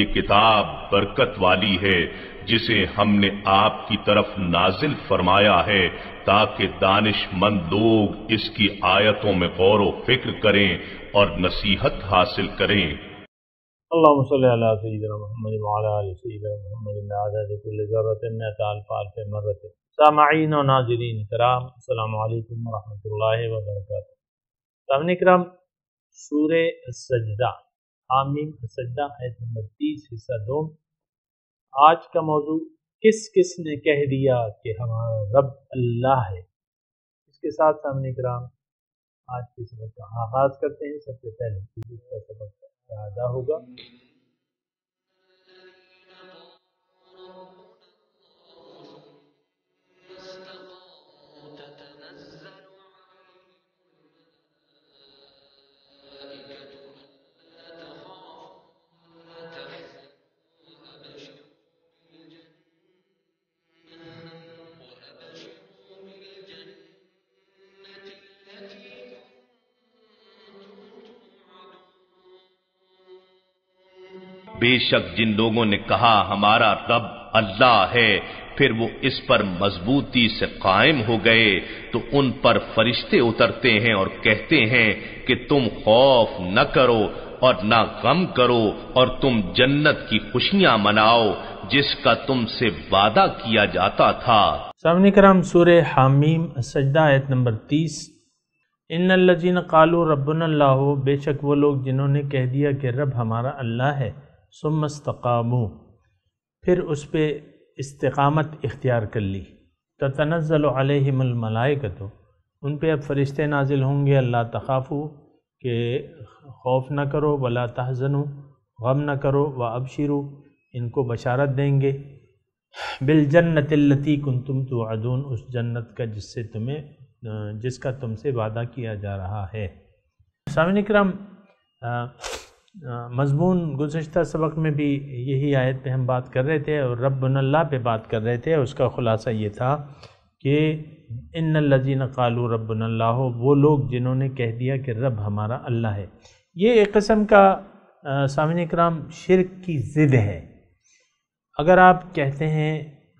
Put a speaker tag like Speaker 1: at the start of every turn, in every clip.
Speaker 1: یہ کتاب برکت والی ہے جسے ہم نے آپ کی طرف نازل فرمایا ہے تاکہ دانش مند لوگ اس کی آیتوں میں غور و فکر کریں اور نصیحت حاصل کریں اللہ صلی اللہ علیہ سیدنا محمد وعلا علیہ سیدنا محمد نعزاد کل ذرت نیتا الفال پہ مرت سامعین و ناظرین کرام السلام علیکم ورحمت اللہ وبرکاتہ سامنے کرام سورہ السجدہ آمین سجدہ نمبر تیس حصہ دو آج کا موضوع کس کس نے کہہ دیا کہ ہمارا رب اللہ ہے اس کے ساتھ سامنے کرام آج کے سبق کا آغاز کرتے ہیں سب سے پہلے سبق ادا ہوگا بے شک جن لوگوں نے کہا ہمارا رب اللہ ہے پھر وہ اس پر مضبوطی سے قائم ہو گئے تو ان پر فرشتے اترتے ہیں اور کہتے ہیں کہ تم خوف نہ کرو اور نہ غم کرو اور تم جنت کی خوشیاں مناؤ جس کا تم سے وعدہ کیا جاتا تھا کرام سورہ سور سجدہ آیت نمبر تیس ان انزین قالو رب اللہ بے شک وہ لوگ جنہوں نے کہہ دیا کہ رب ہمارا اللہ ہے ثم استقامو پھر اس پہ استقامت اختیار کر لی تو تنزل علیہم الملائکتو ان پہ اب فرشتے نازل ہوں گے اللہ تخافو کہ خوف نہ کرو ولا تحزنو غم نہ کرو و ابشرو ان کو بشارت دیں گے بالجنت اللتی کنتم توعدون اس جنت کا جس سے تمہیں جس کا تم سے وعدہ کیا جا رہا ہے سامن اکرم مضمون گزشتہ سبق میں بھی یہی آیت پہ ہم بات کر رہے تھے اور رب اللہ پہ بات کر رہے تھے اس کا خلاصہ یہ تھا کہ ان الزین جزین قالو رب اللہ وہ لوگ جنہوں نے کہہ دیا کہ رب ہمارا اللہ ہے یہ ایک قسم کا سامعین اکرام شرک کی ضد ہے اگر آپ کہتے ہیں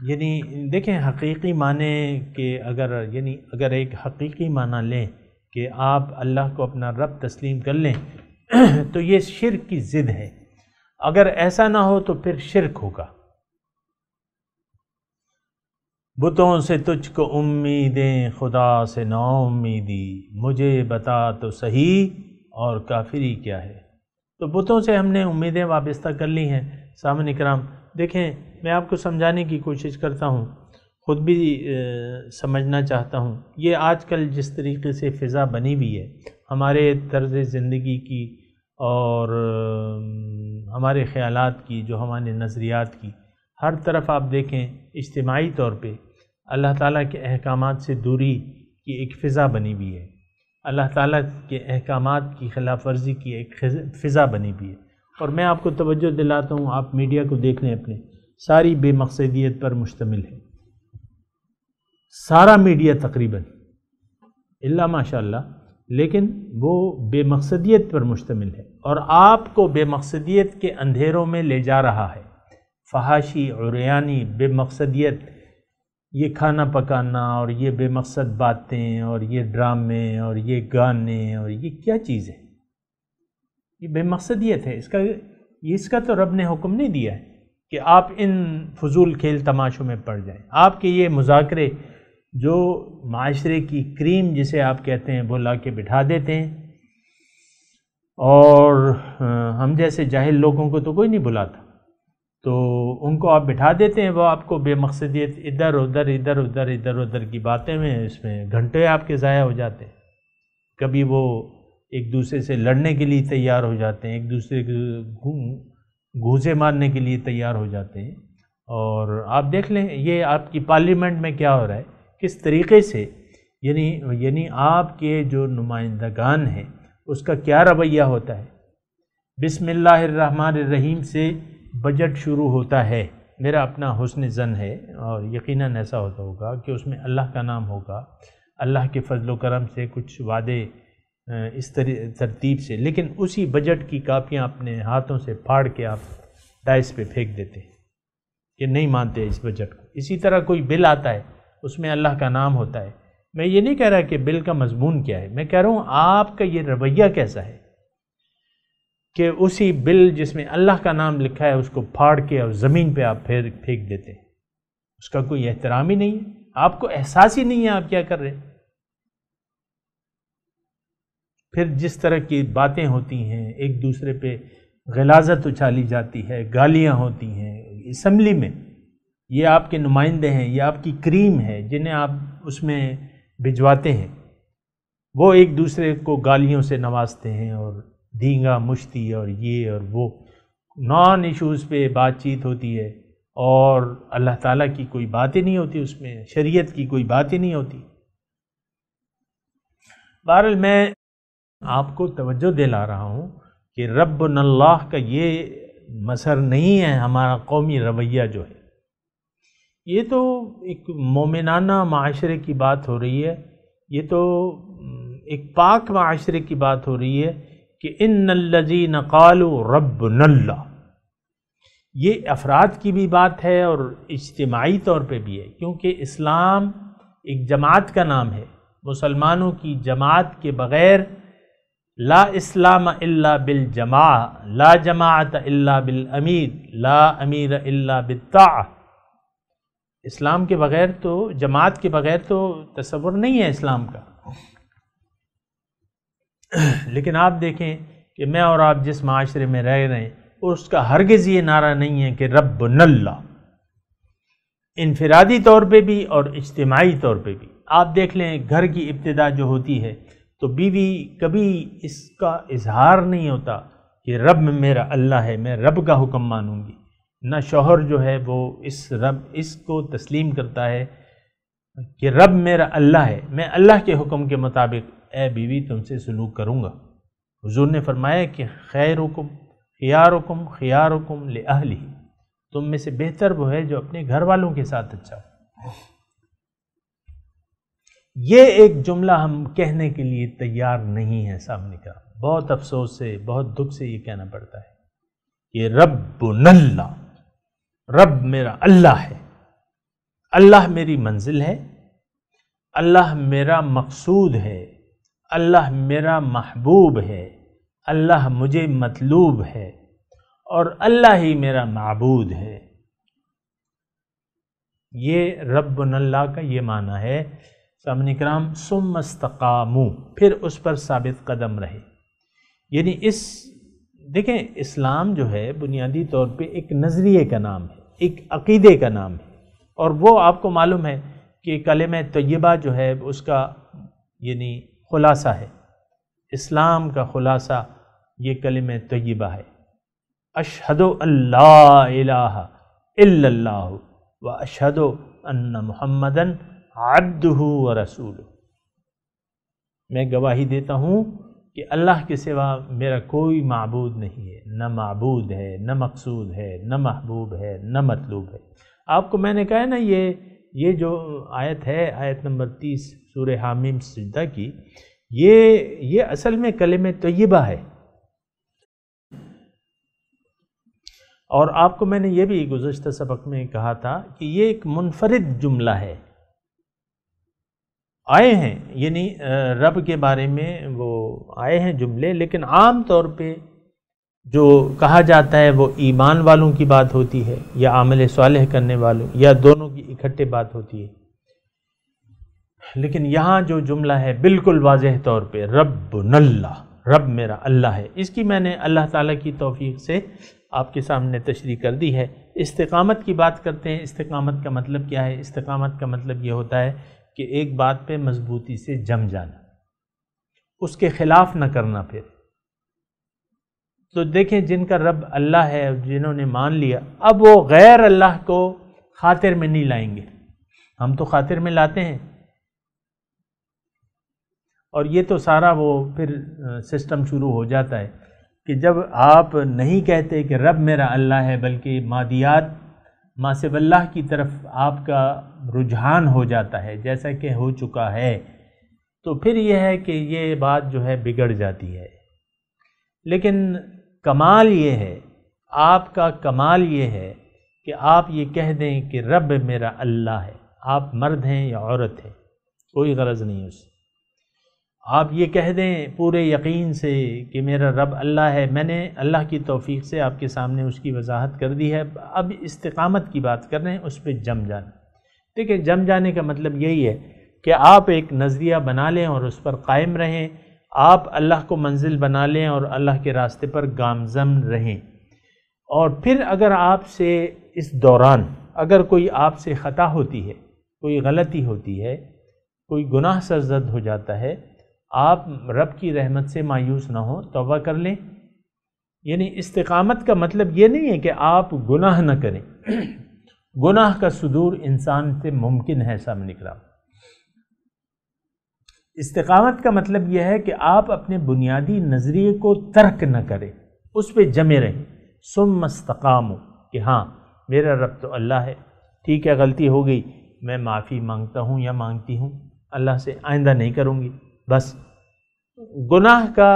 Speaker 1: یعنی دیکھیں حقیقی معنی کہ اگر یعنی اگر ایک حقیقی معنی لیں کہ آپ اللہ کو اپنا رب تسلیم کر لیں تو یہ شرک کی ضد ہے اگر ایسا نہ ہو تو پھر شرک ہوگا بتوں سے تجھ کو امیدیں خدا سے نا امیدی مجھے بتا تو صحیح اور کافری کیا ہے تو بتوں سے ہم نے امیدیں وابستہ کر لی ہیں سامنے کرام دیکھیں میں آپ کو سمجھانے کی کوشش کرتا ہوں خود بھی سمجھنا چاہتا ہوں یہ آج کل جس طریقے سے فضا بنی ہوئی ہے ہمارے طرز زندگی کی اور ہمارے خیالات کی جو ہمارے نظریات کی ہر طرف آپ دیکھیں اجتماعی طور پہ اللہ تعالیٰ کے احکامات سے دوری کی ایک فضا بنی ہوئی ہے اللہ تعالیٰ کے احکامات کی خلاف ورزی کی ایک فضا بنی ہوئی ہے اور میں آپ کو توجہ دلاتا ہوں آپ میڈیا کو دیکھ لیں اپنے ساری بے مقصدیت پر مشتمل ہے سارا میڈیا تقریباً اللہ ماشاء اللہ لیکن وہ بے مقصدیت پر مشتمل ہے اور آپ کو بے مقصدیت کے اندھیروں میں لے جا رہا ہے فحاشی عریانی بے مقصدیت یہ کھانا پکانا اور یہ بے مقصد باتیں اور یہ ڈرامے اور یہ گانے اور یہ کیا چیز ہے یہ بے مقصدیت ہے اس کا اس کا تو رب نے حکم نہیں دیا ہے کہ آپ ان فضول کھیل تماشوں میں پڑ جائیں آپ کے یہ مذاکرے جو معاشرے کی کریم جسے آپ کہتے ہیں لا کے بٹھا دیتے ہیں اور ہم جیسے جاہل لوگوں کو تو کوئی نہیں بلاتا تو ان کو آپ بٹھا دیتے ہیں وہ آپ کو بے مقصدیت ادھر ادھر ادھر ادھر ادھر ادھر کی باتیں میں اس میں گھنٹے آپ کے ضائع ہو جاتے ہیں کبھی وہ ایک دوسرے سے لڑنے کے لیے تیار ہو جاتے ہیں ایک دوسرے کے گھوزے مارنے کے لیے تیار ہو جاتے ہیں اور آپ دیکھ لیں یہ آپ کی پارلیمنٹ میں کیا ہو رہا ہے کس طریقے سے یعنی یعنی آپ کے جو نمائندگان ہیں اس کا کیا رویہ ہوتا ہے بسم اللہ الرحمن الرحیم سے بجٹ شروع ہوتا ہے میرا اپنا حسن زن ہے اور یقیناً ایسا ہوتا ہوگا کہ اس میں اللہ کا نام ہوگا اللہ کے فضل و کرم سے کچھ وعدے اس ترتیب سے لیکن اسی بجٹ کی کاپیاں اپنے ہاتھوں سے پھاڑ کے آپ ڈائس پہ پھینک دیتے ہیں کہ نہیں مانتے اس بجٹ کو اسی طرح کوئی بل آتا ہے اس میں اللہ کا نام ہوتا ہے میں یہ نہیں کہہ رہا کہ بل کا مضمون کیا ہے میں کہہ رہا ہوں آپ کا یہ رویہ کیسا ہے کہ اسی بل جس میں اللہ کا نام لکھا ہے اس کو پھاڑ کے اور زمین پہ آپ پھر پھینک دیتے ہیں اس کا کوئی احترام ہی نہیں ہے آپ کو احساس ہی نہیں ہے آپ کیا کر رہے ہیں پھر جس طرح کی باتیں ہوتی ہیں ایک دوسرے پہ غلازت اچھالی جاتی ہے گالیاں ہوتی ہیں اسمبلی میں یہ آپ کے نمائندے ہیں یہ آپ کی کریم ہے جنہیں آپ اس میں بھجواتے ہیں وہ ایک دوسرے کو گالیوں سے نوازتے ہیں اور دینگا مشتی اور یہ اور وہ نان ایشوز پہ بات چیت ہوتی ہے اور اللہ تعالیٰ کی کوئی بات ہی نہیں ہوتی اس میں شریعت کی کوئی بات ہی نہیں ہوتی بہرحال میں آپ کو توجہ دلا رہا ہوں کہ رب اللہ کا یہ مظہر نہیں ہے ہمارا قومی رویہ جو ہے یہ تو ایک مومنانہ معاشرے کی بات ہو رہی ہے یہ تو ایک پاک معاشرے کی بات ہو رہی ہے کہ ان الجی نقال رب اللہ یہ افراد کی بھی بات ہے اور اجتماعی طور پہ بھی ہے کیونکہ اسلام ایک جماعت کا نام ہے مسلمانوں کی جماعت کے بغیر لا اسلام الا بالجماع لا جماعت الا بالامیر لا امیر الا بالطاعت اسلام کے بغیر تو جماعت کے بغیر تو تصور نہیں ہے اسلام کا لیکن آپ دیکھیں کہ میں اور آپ جس معاشرے میں رہ رہے ہیں اس کا ہرگز یہ نعرہ نہیں ہے کہ رب اللہ انفرادی طور پہ بھی اور اجتماعی طور پہ بھی آپ دیکھ لیں گھر کی ابتدا جو ہوتی ہے تو بیوی کبھی اس کا اظہار نہیں ہوتا کہ رب میرا اللہ ہے میں رب کا حکم مانوں گی نہ شوہر جو ہے وہ اس رب اس کو تسلیم کرتا ہے کہ رب میرا اللہ ہے میں اللہ کے حکم کے مطابق اے بیوی تم سے سلوک کروں گا حضور نے فرمایا کہ خیر حکم خیار حکم خیار حکم لہل ہی تم میں سے بہتر وہ ہے جو اپنے گھر والوں کے ساتھ اچھا ہو یہ ایک جملہ ہم کہنے کے لیے تیار نہیں ہے سامنے کا بہت افسوس سے بہت دکھ سے یہ کہنا پڑتا ہے کہ رب اللہ رب میرا اللہ ہے اللہ میری منزل ہے اللہ میرا مقصود ہے اللہ میرا محبوب ہے اللہ مجھے مطلوب ہے اور اللہ ہی میرا معبود ہے یہ رب اللہ کا یہ معنی ہے سامنے کرام سم استقامو پھر اس پر ثابت قدم رہے یعنی اس دیکھیں اسلام جو ہے بنیادی طور پہ ایک نظریے کا نام ہے ایک عقیدے کا نام ہے اور وہ آپ کو معلوم ہے کہ کلمہ طیبہ جو ہے اس کا یعنی خلاصہ ہے اسلام کا خلاصہ یہ کلمہ طیبہ ہے اللہ الہ الا اللہ و ان محمدن عبدہ و رسول میں گواہی دیتا ہوں کہ اللہ کے سوا میرا کوئی معبود نہیں ہے نہ معبود ہے نہ مقصود ہے نہ محبوب ہے نہ مطلوب ہے آپ کو میں نے کہا ہے نا یہ یہ جو آیت ہے آیت نمبر تیس سورہ حامیم سجدہ کی یہ یہ اصل میں کلم طیبہ ہے اور آپ کو میں نے یہ بھی گزشتہ سبق میں کہا تھا کہ یہ ایک منفرد جملہ ہے آئے ہیں یعنی رب کے بارے میں وہ آئے ہیں جملے لیکن عام طور پہ جو کہا جاتا ہے وہ ایمان والوں کی بات ہوتی ہے یا عامل صالح کرنے والوں یا دونوں کی اکٹھے بات ہوتی ہے لیکن یہاں جو جملہ ہے بالکل واضح طور پہ رب اللہ رب میرا اللہ ہے اس کی میں نے اللہ تعالیٰ کی توفیق سے آپ کے سامنے تشریح کر دی ہے استقامت کی بات کرتے ہیں استقامت کا مطلب کیا ہے استقامت کا مطلب یہ ہوتا ہے کہ ایک بات پہ مضبوطی سے جم جانا اس کے خلاف نہ کرنا پھر تو دیکھیں جن کا رب اللہ ہے جنہوں نے مان لیا اب وہ غیر اللہ کو خاطر میں نہیں لائیں گے ہم تو خاطر میں لاتے ہیں اور یہ تو سارا وہ پھر سسٹم شروع ہو جاتا ہے کہ جب آپ نہیں کہتے کہ رب میرا اللہ ہے بلکہ مادیات ماسب اللہ کی طرف آپ کا رجحان ہو جاتا ہے جیسا کہ ہو چکا ہے تو پھر یہ ہے کہ یہ بات جو ہے بگڑ جاتی ہے لیکن کمال یہ ہے آپ کا کمال یہ ہے کہ آپ یہ کہہ دیں کہ رب میرا اللہ ہے آپ مرد ہیں یا عورت ہیں کوئی غرض نہیں اس آپ یہ کہہ دیں پورے یقین سے کہ میرا رب اللہ ہے میں نے اللہ کی توفیق سے آپ کے سامنے اس کی وضاحت کر دی ہے اب استقامت کی بات کر رہے ہیں اس پہ جم جانا ٹھیک ہے جم جانے کا مطلب یہی ہے کہ آپ ایک نظریہ بنا لیں اور اس پر قائم رہیں آپ اللہ کو منزل بنا لیں اور اللہ کے راستے پر گامزم رہیں اور پھر اگر آپ سے اس دوران اگر کوئی آپ سے خطا ہوتی ہے کوئی غلطی ہوتی ہے کوئی گناہ سرزد ہو جاتا ہے آپ رب کی رحمت سے مایوس نہ ہو توبہ کر لیں یعنی استقامت کا مطلب یہ نہیں ہے کہ آپ گناہ نہ کریں گناہ کا صدور انسان سے ممکن ہے سامنے نکلا استقامت کا مطلب یہ ہے کہ آپ اپنے بنیادی نظریے کو ترک نہ کریں اس پہ جمے رہیں سم مستقام ہو کہ ہاں میرا رب تو اللہ ہے ٹھیک ہے غلطی ہو گئی میں معافی مانگتا ہوں یا مانگتی ہوں اللہ سے آئندہ نہیں کروں گی بس گناہ کا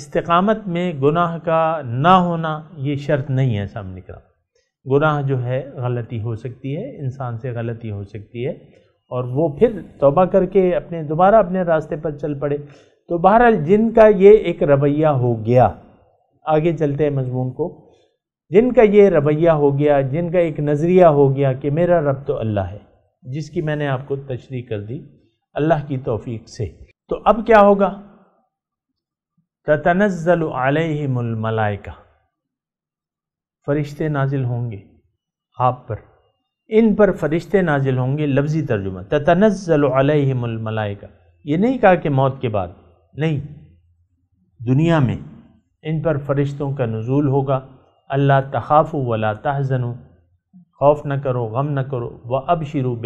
Speaker 1: استقامت میں گناہ کا نہ ہونا یہ شرط نہیں ہے سامنے نکلا گناہ جو ہے غلطی ہو سکتی ہے انسان سے غلطی ہو سکتی ہے اور وہ پھر توبہ کر کے اپنے دوبارہ اپنے راستے پر چل پڑے تو بہرحال جن کا یہ ایک رویہ ہو گیا آگے چلتے ہیں مضمون کو جن کا یہ رویہ ہو گیا جن کا ایک نظریہ ہو گیا کہ میرا رب تو اللہ ہے جس کی میں نے آپ کو تشریح کر دی اللہ کی توفیق سے تو اب کیا ہوگا تتنزل علیہم الملائے فرشتے نازل ہوں گے آپ پر ان پر فرشتے نازل ہوں گے لفظی ترجمہ تتنزل علیہم الملائکہ یہ نہیں کہا کہ موت کے بعد نہیں دنیا میں ان پر فرشتوں کا نزول ہوگا اللہ تخاف ولا تحزن خوف نہ کرو غم نہ کرو وہ اب شروع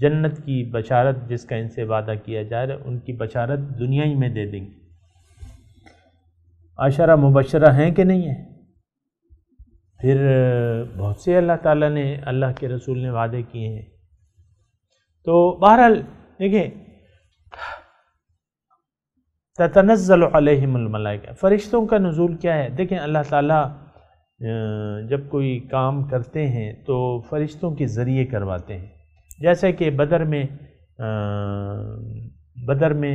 Speaker 1: جنت کی بشارت جس کا ان سے وعدہ کیا جا رہا ہے ان کی بشارت دنیا ہی میں دے دیں گے عشرہ مبشرہ ہیں کہ نہیں ہیں پھر بہت سے اللہ تعالیٰ نے اللہ کے رسول نے وعدے کیے ہیں تو بہرحال دیکھیں تتنزل علیہم الملائکہ فرشتوں کا نزول کیا ہے دیکھیں اللہ تعالیٰ جب کوئی کام کرتے ہیں تو فرشتوں کے ذریعے کرواتے ہیں جیسے کہ بدر میں بدر میں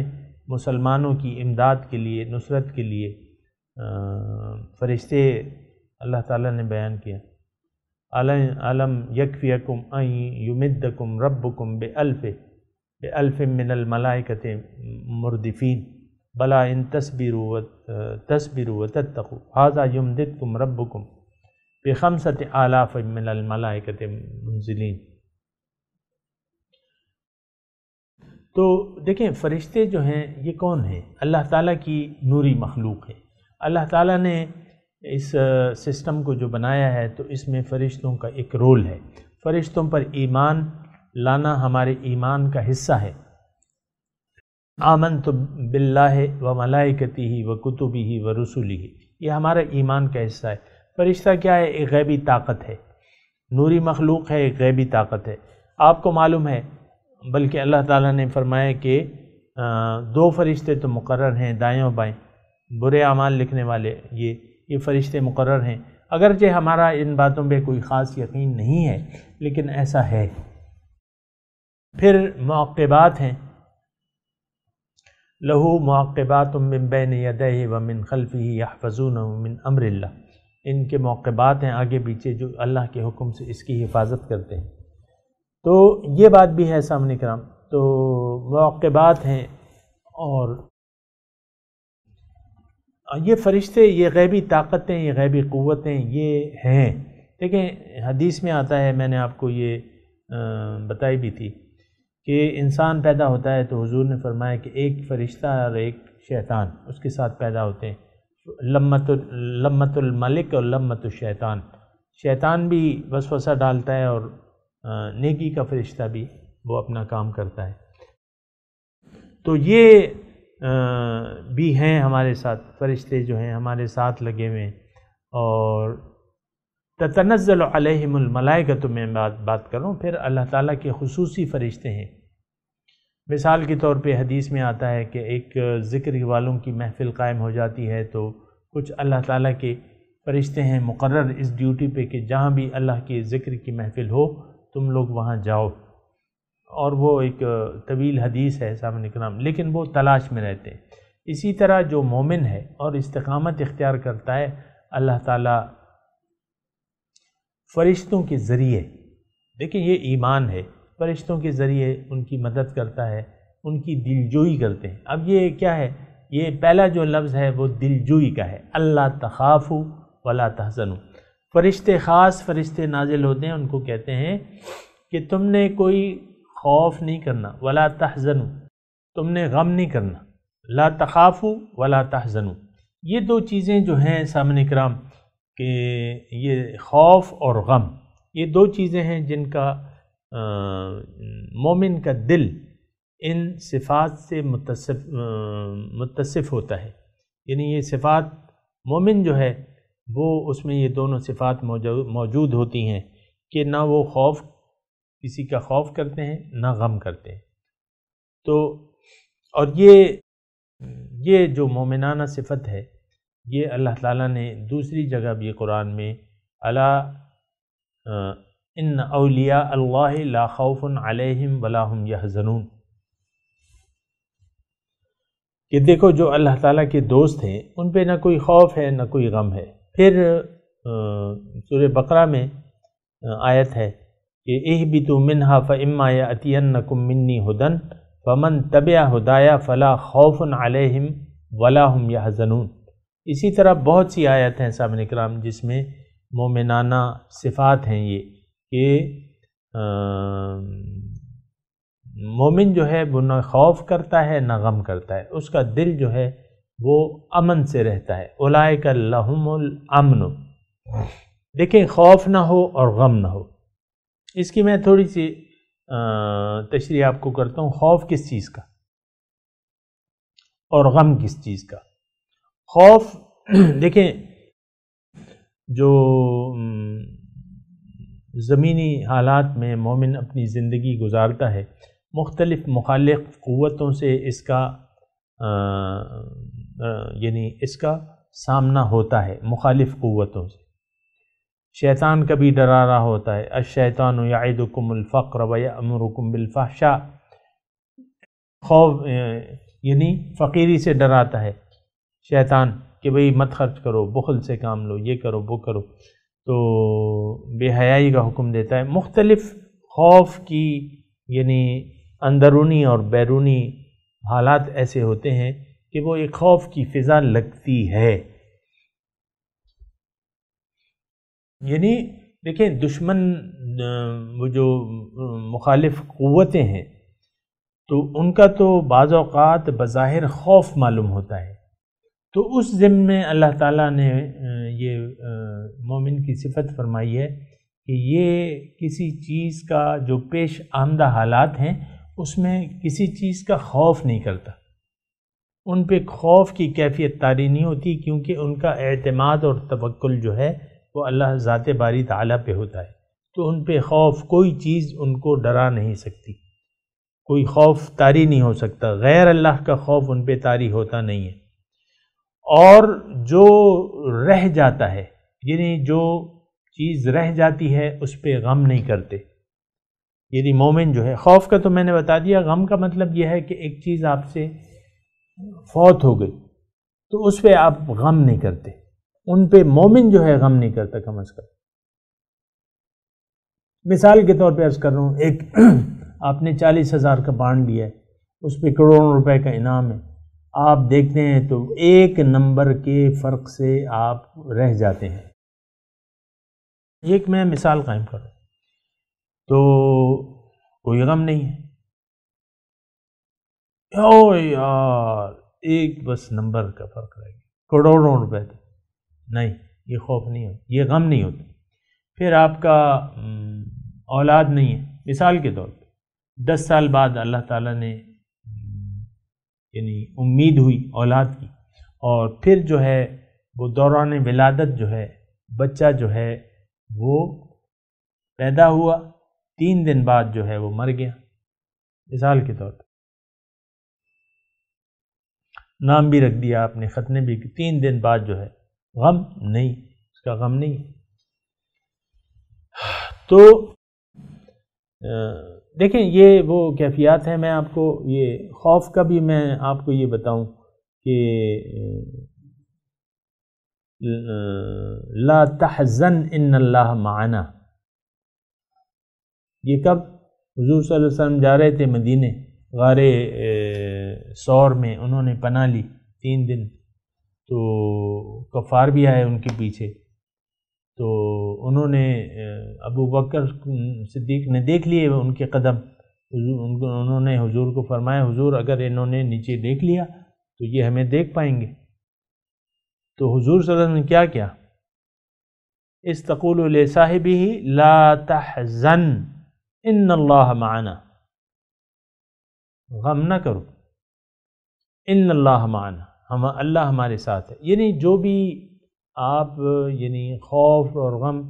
Speaker 1: مسلمانوں کی امداد کے لیے نصرت کے لیے فرشتے اللہ تعالیٰ نے بیان کیا علم یکم عین یمدکم کم رب کم بے الف بے الف من الملائکت مردفین بلا ان روت و تتقو حاضہ دت کم رب کم بے خمسط آلاف من الملائکت منزلین تو دیکھیں فرشتے جو ہیں یہ کون ہیں اللہ تعالیٰ کی نوری مخلوق ہے اللہ تعالیٰ نے اس سسٹم کو جو بنایا ہے تو اس میں فرشتوں کا ایک رول ہے فرشتوں پر ایمان لانا ہمارے ایمان کا حصہ ہے آمن تو بلّہ و ملائکتی ہی و کتبی ہی و رسولی ہی یہ ہمارا ایمان کا حصہ ہے فرشتہ کیا ہے ایک غیبی طاقت ہے نوری مخلوق ہے ایک غیبی طاقت ہے آپ کو معلوم ہے بلکہ اللہ تعالیٰ نے فرمایا کہ دو فرشتے تو مقرر ہیں دائیں و بائیں برے اعمال لکھنے والے یہ یہ فرشتے مقرر ہیں اگرچہ ہمارا ان باتوں پہ کوئی خاص یقین نہیں ہے لیکن ایسا ہے پھر معقبات ہیں لہو معقبات من بین یدہ و من خلفی یحفظون فضول امر اللہ ان کے معقبات ہیں آگے پیچھے جو اللہ کے حکم سے اس کی حفاظت کرتے ہیں تو یہ بات بھی ہے سامنے کرام تو معقبات ہیں اور یہ فرشتے یہ غیبی طاقتیں یہ غیبی قوتیں یہ ہیں دیکھیں حدیث میں آتا ہے میں نے آپ کو یہ بتائی بھی تھی کہ انسان پیدا ہوتا ہے تو حضور نے فرمایا کہ ایک فرشتہ اور ایک شیطان اس کے ساتھ پیدا ہوتے ہیں لمت لمت الملک اور لمت الشیطان شیطان بھی وسوسہ ڈالتا ہے اور نیکی کا فرشتہ بھی وہ اپنا کام کرتا ہے تو یہ بھی ہیں ہمارے ساتھ فرشتے جو ہیں ہمارے ساتھ لگے ہوئے ہیں اور تتنزل علیہم الملائے میں بات کروں پھر اللہ تعالیٰ کے خصوصی فرشتے ہیں مثال کے طور پہ حدیث میں آتا ہے کہ ایک ذکر والوں کی محفل قائم ہو جاتی ہے تو کچھ اللہ تعالیٰ کے فرشتے ہیں مقرر اس ڈیوٹی پہ کہ جہاں بھی اللہ کے ذکر کی محفل ہو تم لوگ وہاں جاؤ اور وہ ایک طویل حدیث ہے سامنے اکرام لیکن وہ تلاش میں رہتے ہیں اسی طرح جو مومن ہے اور استقامت اختیار کرتا ہے اللہ تعالیٰ فرشتوں کے ذریعے دیکھیں یہ ایمان ہے فرشتوں کے ذریعے ان کی مدد کرتا ہے ان کی دل جوئی کرتے ہیں اب یہ کیا ہے یہ پہلا جو لفظ ہے وہ دل جوئی کا ہے اللہ تخاف ولا تحزنو فرشتے خاص فرشتے نازل ہوتے ہیں ان کو کہتے ہیں کہ تم نے کوئی خوف نہیں کرنا ولا تحزن تم نے غم نہیں کرنا لا تخافو ولا تحزن یہ دو چیزیں جو ہیں سامنے اکرام کہ یہ خوف اور غم یہ دو چیزیں ہیں جن کا مومن کا دل ان صفات سے متصف متصف ہوتا ہے یعنی یہ صفات مومن جو ہے وہ اس میں یہ دونوں صفات موجود ہوتی ہیں کہ نہ وہ خوف کسی کا خوف کرتے ہیں نہ غم کرتے ہیں تو اور یہ یہ جو مومنانہ صفت ہے یہ اللہ تعالیٰ نے دوسری جگہ بھی قرآن میں اللہ ان اولیاء اللہ هم یحزنون کہ دیکھو جو اللہ تعالیٰ کے دوست ہیں ان پہ نہ کوئی خوف ہے نہ کوئی غم ہے پھر سورہ بقرہ میں آیت ہے کہ اہ منہا ف اما یا منی ہدن فمن طبیہ ہدایہ فلاں علیہم علم ہم یا اسی طرح بہت سی آیت ہیں سابنِ کرام جس میں مومنانہ صفات ہیں یہ کہ مومن جو ہے وہ نہ خوف کرتا ہے نہ غم کرتا ہے اس کا دل جو ہے وہ امن سے رہتا ہے اولائک لہم الامن دیکھیں خوف نہ ہو اور غم نہ ہو اس کی میں تھوڑی سی تشریح آپ کو کرتا ہوں خوف کس چیز کا اور غم کس چیز کا خوف دیکھیں جو زمینی حالات میں مومن اپنی زندگی گزارتا ہے مختلف مخالف قوتوں سے اس کا یعنی اس کا سامنا ہوتا ہے مخالف قوتوں سے شیطان کبھی ڈرا رہا ہوتا ہے الشیطان یعیدکم الفقر و الفقرویہ امرکم خوف یعنی فقیری سے ڈراتا ہے شیطان کہ بھئی مت خرچ کرو بخل سے کام لو یہ کرو وہ کرو تو بے حیائی کا حکم دیتا ہے مختلف خوف کی یعنی اندرونی اور بیرونی حالات ایسے ہوتے ہیں کہ وہ ایک خوف کی فضا لگتی ہے یعنی دیکھیں دشمن وہ جو مخالف قوتیں ہیں تو ان کا تو بعض اوقات بظاہر خوف معلوم ہوتا ہے تو اس ضمن میں اللہ تعالیٰ نے یہ مومن کی صفت فرمائی ہے کہ یہ کسی چیز کا جو پیش آمدہ حالات ہیں اس میں کسی چیز کا خوف نہیں کرتا ان پہ خوف کی کیفیت تاری نہیں ہوتی کیونکہ ان کا اعتماد اور توکل جو ہے وہ اللہ ذات باری تعالیٰ پہ ہوتا ہے تو ان پہ خوف کوئی چیز ان کو ڈرا نہیں سکتی کوئی خوف طاری نہیں ہو سکتا غیر اللہ کا خوف ان پہ طاری ہوتا نہیں ہے اور جو رہ جاتا ہے یعنی جو چیز رہ جاتی ہے اس پہ غم نہیں کرتے یعنی مومن جو ہے خوف کا تو میں نے بتا دیا غم کا مطلب یہ ہے کہ ایک چیز آپ سے فوت ہو گئی تو اس پہ آپ غم نہیں کرتے ان پہ مومن جو ہے غم نہیں کرتا کم از کم مثال کے طور پہ عرض کر رہا ہوں ایک آپ نے چالیس ہزار کا بانڈ لیا ہے اس پہ کروڑوں روپے کا انعام ہے آپ دیکھتے ہیں تو ایک نمبر کے فرق سے آپ رہ جاتے ہیں ایک میں مثال قائم کروں تو کوئی غم نہیں ہے او یار ایک بس نمبر کا فرق رہ گیا کروڑوں روپے تھے نہیں یہ خوف نہیں ہوتا یہ غم نہیں ہوتا پھر آپ کا اولاد نہیں ہے مثال کے طور پر دس سال بعد اللہ تعالیٰ نے یعنی امید ہوئی اولاد کی اور پھر جو ہے وہ دوران ولادت جو ہے بچہ جو ہے وہ پیدا ہوا تین دن بعد جو ہے وہ مر گیا مثال کے طور پر نام بھی رکھ دیا آپ نے ختنے بھی تین دن بعد جو ہے غم نہیں اس کا غم نہیں تو دیکھیں یہ وہ کیفیات ہیں میں آپ کو یہ خوف کا بھی میں آپ کو یہ بتاؤں کہ لا تحزن ان اللہ معنا یہ کب حضور صلی اللہ علیہ وسلم جا رہے تھے مدینہ غار سور میں انہوں نے پناہ لی تین دن تو کفار بھی آئے ان کے پیچھے تو انہوں نے ابو بکر صدیق نے دیکھ لیے ان کے قدم انہوں نے حضور کو فرمایا حضور اگر انہوں نے نیچے دیکھ لیا تو یہ ہمیں دیکھ پائیں گے تو حضور صلی اللہ علیہ وسلم نے کیا کیا استقول الصاحبی لا تحزن ان اللہ معنا غم نہ کرو ان اللہ معنی ہم اللہ ہمارے ساتھ ہے یعنی جو بھی آپ یعنی خوف اور غم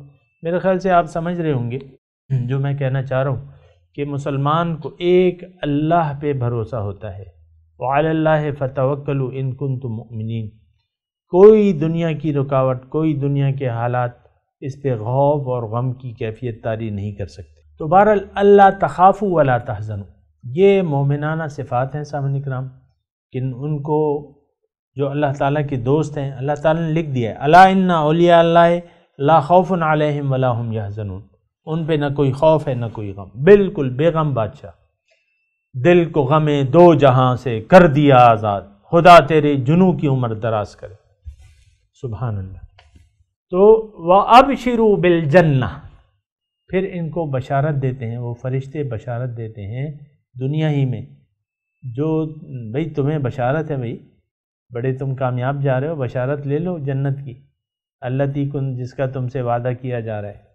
Speaker 1: میرے خیال سے آپ سمجھ رہے ہوں گے جو میں کہنا چاہ رہا ہوں کہ مسلمان کو ایک اللہ پہ بھروسہ ہوتا ہے وَعَلَى اللہ فَتَوَكَّلُوا ان کن مُؤْمِنِينَ کوئی دنیا کی رکاوٹ کوئی دنیا کے حالات اس پہ غوف اور غم کی کیفیت تاری نہیں کر سکتے تو اللہ تخاف ولا تحزنو یہ مومنانہ صفات ہیں سامنے کرام کہ ان کو جو اللہ تعالیٰ کے دوست ہیں اللہ تعالیٰ نے لکھ دیا ہے اللہ ان اولیاء اللہ لا خوف علیہم ولا هم یا ان پہ نہ کوئی خوف ہے نہ کوئی غم بالکل بے غم بادشاہ دل کو غم دو جہاں سے کر دیا آزاد خدا تیرے جنو کی عمر دراز کرے سبحان اللہ تو وہ اب شروع پھر ان کو بشارت دیتے ہیں وہ فرشتے بشارت دیتے ہیں دنیا ہی میں جو بھئی تمہیں بشارت ہے بھئی بڑے تم کامیاب جا رہے ہو بشارت لے لو جنت کی اللہ تی کن جس کا تم سے وعدہ کیا جا رہا ہے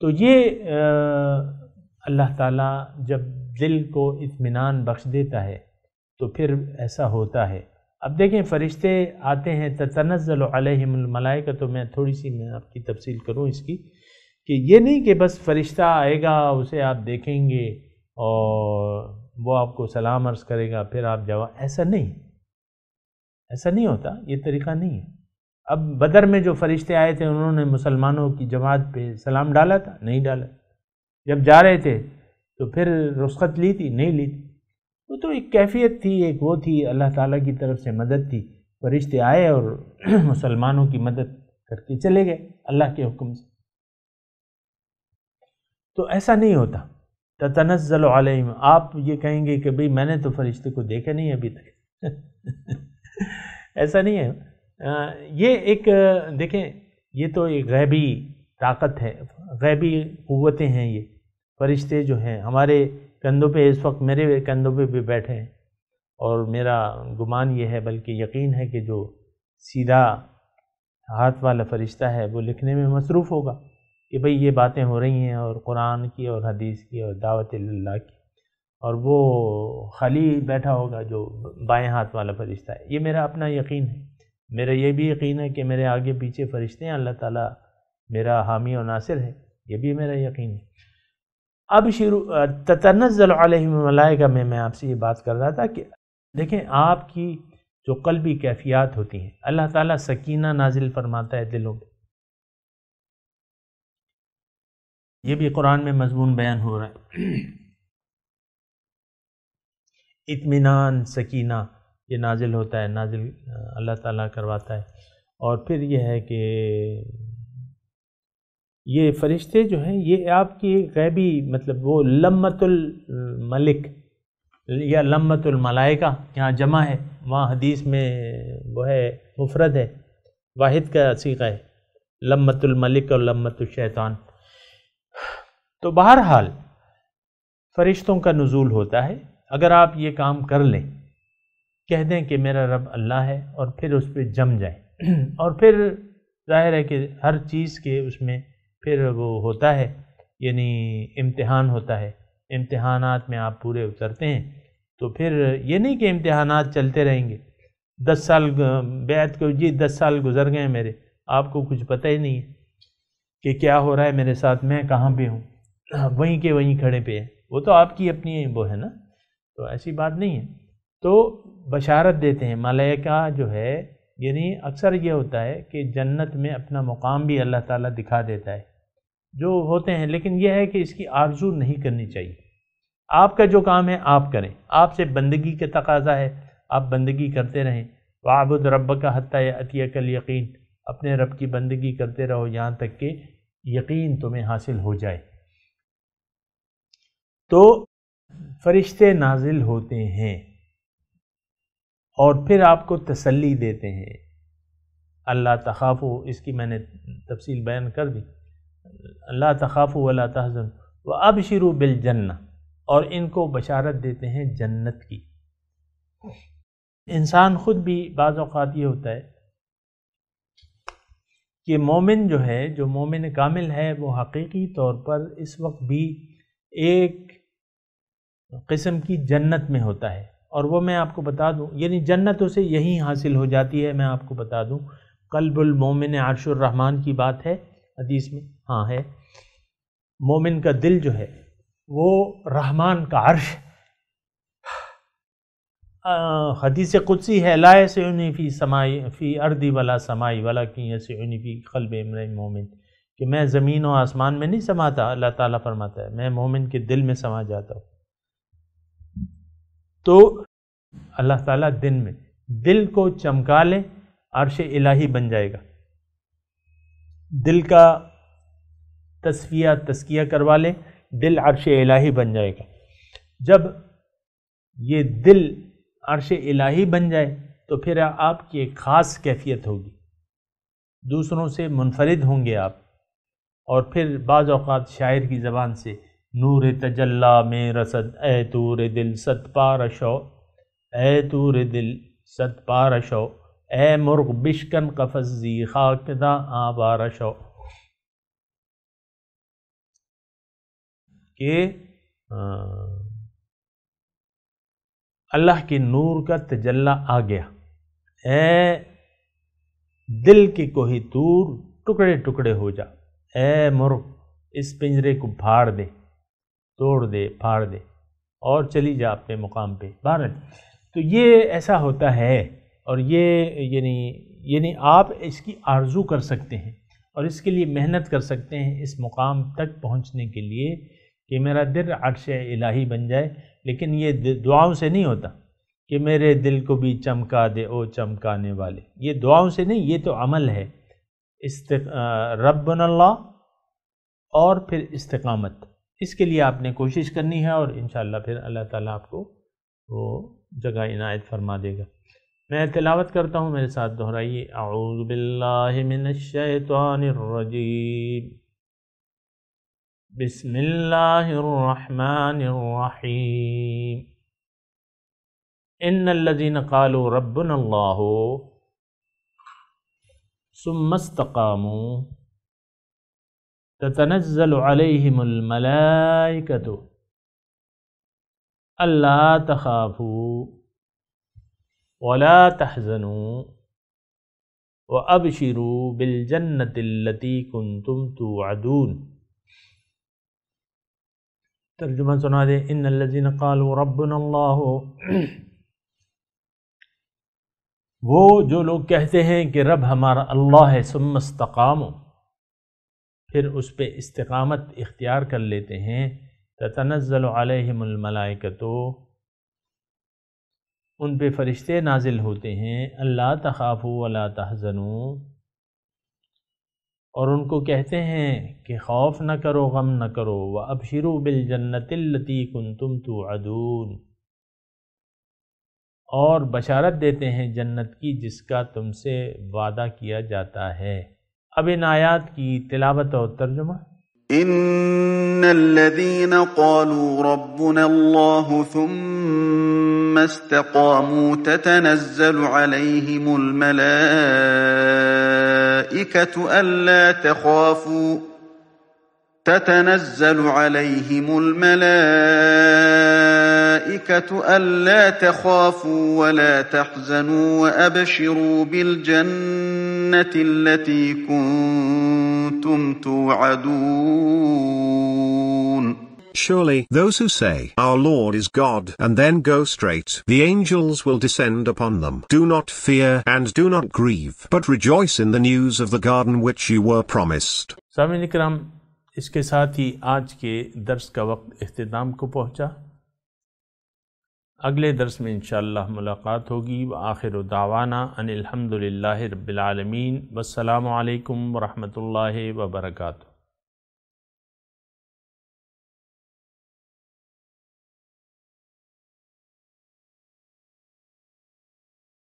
Speaker 1: تو یہ اللہ تعالیٰ جب دل کو اطمینان بخش دیتا ہے تو پھر ایسا ہوتا ہے اب دیکھیں فرشتے آتے ہیں تتنزل علیہم الملائکہ تو میں تھوڑی سی میں آپ کی تفصیل کروں اس کی کہ یہ نہیں کہ بس فرشتہ آئے گا اسے آپ دیکھیں گے اور وہ آپ کو سلام عرض کرے گا پھر آپ جواب ایسا نہیں ایسا نہیں ہوتا یہ طریقہ نہیں ہے اب بدر میں جو فرشتے آئے تھے انہوں نے مسلمانوں کی جماعت پہ سلام ڈالا تھا نہیں ڈالا جب جا رہے تھے تو پھر رسخت لی تھی نہیں لی تھی وہ تو ایک کیفیت تھی ایک وہ تھی اللہ تعالیٰ کی طرف سے مدد تھی فرشتے آئے اور مسلمانوں کی مدد کر کے چلے گئے اللہ کے حکم سے تو ایسا نہیں ہوتا تتنزل علم آپ یہ کہیں گے کہ بھئی میں نے تو فرشتے کو دیکھا نہیں ابھی تک ایسا نہیں ہے یہ ایک دیکھیں یہ تو ایک غیبی طاقت ہے غیبی قوتیں ہیں یہ فرشتے جو ہیں ہمارے کندھوں پہ اس وقت میرے کندھوں پہ بھی بیٹھے ہیں اور میرا گمان یہ ہے بلکہ یقین ہے کہ جو سیدھا ہاتھ والا فرشتہ ہے وہ لکھنے میں مصروف ہوگا کہ بھئی یہ باتیں ہو رہی ہیں اور قرآن کی اور حدیث کی اور دعوت اللہ کی اور وہ خالی بیٹھا ہوگا جو بائیں ہاتھ والا فرشتہ ہے یہ میرا اپنا یقین ہے میرا یہ بھی یقین ہے کہ میرے آگے پیچھے فرشتے ہیں اللہ تعالیٰ میرا حامی و ناصر ہے یہ بھی میرا یقین ہے اب شروع تتنزل علیہ ملائکہ میں میں آپ سے یہ بات کر رہا تھا کہ دیکھیں آپ کی جو قلبی کیفیات ہوتی ہیں اللہ تعالیٰ سکینہ نازل فرماتا ہے دلوں کو یہ بھی قرآن میں مضمون بیان ہو رہا ہے اطمینان سکینہ یہ نازل ہوتا ہے نازل اللہ تعالیٰ کرواتا ہے اور پھر یہ ہے کہ یہ فرشتے جو ہیں یہ آپ کی غیبی مطلب وہ لمت الملک یا لمت الملائکہ یہاں جمع ہے وہاں حدیث میں وہ ہے مفرد ہے واحد کا سیغہ ہے لمت الملک اور لمت الشیطان تو بہرحال فرشتوں کا نزول ہوتا ہے اگر آپ یہ کام کر لیں کہہ دیں کہ میرا رب اللہ ہے اور پھر اس پہ جم جائیں اور پھر ظاہر ہے کہ ہر چیز کے اس میں پھر وہ ہوتا ہے یعنی امتحان ہوتا ہے امتحانات میں آپ پورے اترتے ہیں تو پھر یہ نہیں کہ امتحانات چلتے رہیں گے دس سال بیعت کو جی دس سال گزر گئے میرے آپ کو کچھ پتہ ہی نہیں ہے کہ کیا ہو رہا ہے میرے ساتھ میں کہاں پہ ہوں ہاں، وہیں کے وہیں کھڑے پہ ہیں وہ تو آپ کی اپنی وہ ہے نا تو ایسی بات نہیں ہے تو بشارت دیتے ہیں ملائکہ جو ہے یعنی اکثر یہ ہوتا ہے کہ جنت میں اپنا مقام بھی اللہ تعالیٰ دکھا دیتا ہے جو ہوتے ہیں لیکن یہ ہے کہ اس کی آرزو نہیں کرنی چاہیے آپ کا جو کام ہے آپ کریں آپ سے بندگی کے تقاضا ہے آپ بندگی کرتے رہیں وہ رب کا حتیہ عطیقل یقین اپنے رب کی بندگی کرتے رہو یہاں تک کہ یقین تمہیں حاصل ہو جائے تو فرشتے نازل ہوتے ہیں اور پھر آپ کو تسلی دیتے ہیں اللہ تخافو اس کی میں نے تفصیل بیان کر دی اللہ تخافو ولا تحزن و اب شروع اور ان کو بشارت دیتے ہیں جنت کی انسان خود بھی بعض اوقات یہ ہوتا ہے کہ مومن جو ہے جو مومن کامل ہے وہ حقیقی طور پر اس وقت بھی ایک قسم کی جنت میں ہوتا ہے اور وہ میں آپ کو بتا دوں یعنی جنت اسے یہی حاصل ہو جاتی ہے میں آپ کو بتا دوں قلب المومن عرش الرحمن کی بات ہے حدیث میں ہاں ہے مومن کا دل جو ہے وہ رحمان کا عرش حدیث قدسی ہے لا سے فی سمائی فی اردی ولا سمائی ولا کی انہیں فی قلب امر مومن کہ میں زمین و آسمان میں نہیں سماتا اللہ تعالیٰ فرماتا ہے میں مومن کے دل میں سما جاتا ہوں تو اللہ تعالیٰ دن میں دل کو چمکا لیں عرش الہی بن جائے گا دل کا تصفیہ تسکیہ کروا لیں دل عرش الہی بن جائے گا جب یہ دل عرش الہی بن جائے تو پھر آپ کی ایک خاص کیفیت ہوگی دوسروں سے منفرد ہوں گے آپ اور پھر بعض اوقات شاعر کی زبان سے نور تج میں رسد اے تور دل ست پارشو اے تور دل ست پارشو اے مرغ بشکن کفزی خاک آبا بارشو کہ اللہ کی نور کا تجلہ آ گیا اے دل کی کوہی تور ٹکڑے ٹکڑے ہو جا اے مرغ اس پنجرے کو بھاڑ دے توڑ دے پھاڑ دے اور چلی جا اپنے مقام پہ بھارت تو یہ ایسا ہوتا ہے اور یہ یعنی یعنی آپ اس کی آرزو کر سکتے ہیں اور اس کے لیے محنت کر سکتے ہیں اس مقام تک پہنچنے کے لیے کہ میرا دل عرش الہی بن جائے لیکن یہ دعاؤں سے نہیں ہوتا کہ میرے دل کو بھی چمکا دے او چمکانے والے یہ دعاؤں سے نہیں یہ تو عمل ہے استق... ربنا اللہ اور پھر استقامت اس کے لیے آپ نے کوشش کرنی ہے اور انشاءاللہ پھر اللہ تعالیٰ آپ کو وہ جگہ عنایت فرما دے گا میں تلاوت کرتا ہوں میرے ساتھ دہرائیے الرجیم بسم اللہ الرحمن الرحیم ان الذين قالوا ربنا الله ثم استقاموا تتنزل علیہم المل اللہ تخافو ولا تحزنوا شروع بالجنت التي كنتم توعدون ترجمہ سنا دے الذین قالوا ربنا اللہ وہ جو لوگ کہتے ہیں کہ رب ہمارا اللہ ہے سم استقاموا پھر اس پہ استقامت اختیار کر لیتے ہیں تتنزل علیہم الملائکتو ان پہ فرشتے نازل ہوتے ہیں اللہ تخافو و تحزنو اور ان کو کہتے ہیں کہ خوف نہ کرو غم نہ کرو و ابشرو بالجنت بال جنت التی کن تم اور بشارت دیتے ہیں جنت کی جس کا تم سے وعدہ کیا جاتا ہے اب ان آیات کی تلاوت اور ترجمہ ان الذين قالوا ربنا الله ثم استقاموا تتنزل عليهم الملائكه الا تخافوا تتنزل عليهم الملائكة ألا تخافوا ولا تحزنوا وأبشروا بالجنة الجنة التي كنتم توعدون Surely those who say, Our Lord is God, and then go straight, the angels will descend upon them. Do not fear, and do not grieve, but rejoice in the news of the garden which you were promised. इसके saath hi aaj ke दर्स ka वक्त इख्तिताम ko पहुंचा اگلے درس میں انشاءاللہ ملاقات ہوگی وآخر دعوانا ان الحمدللہ رب العالمین والسلام علیکم ورحمۃ اللہ وبرکاتہ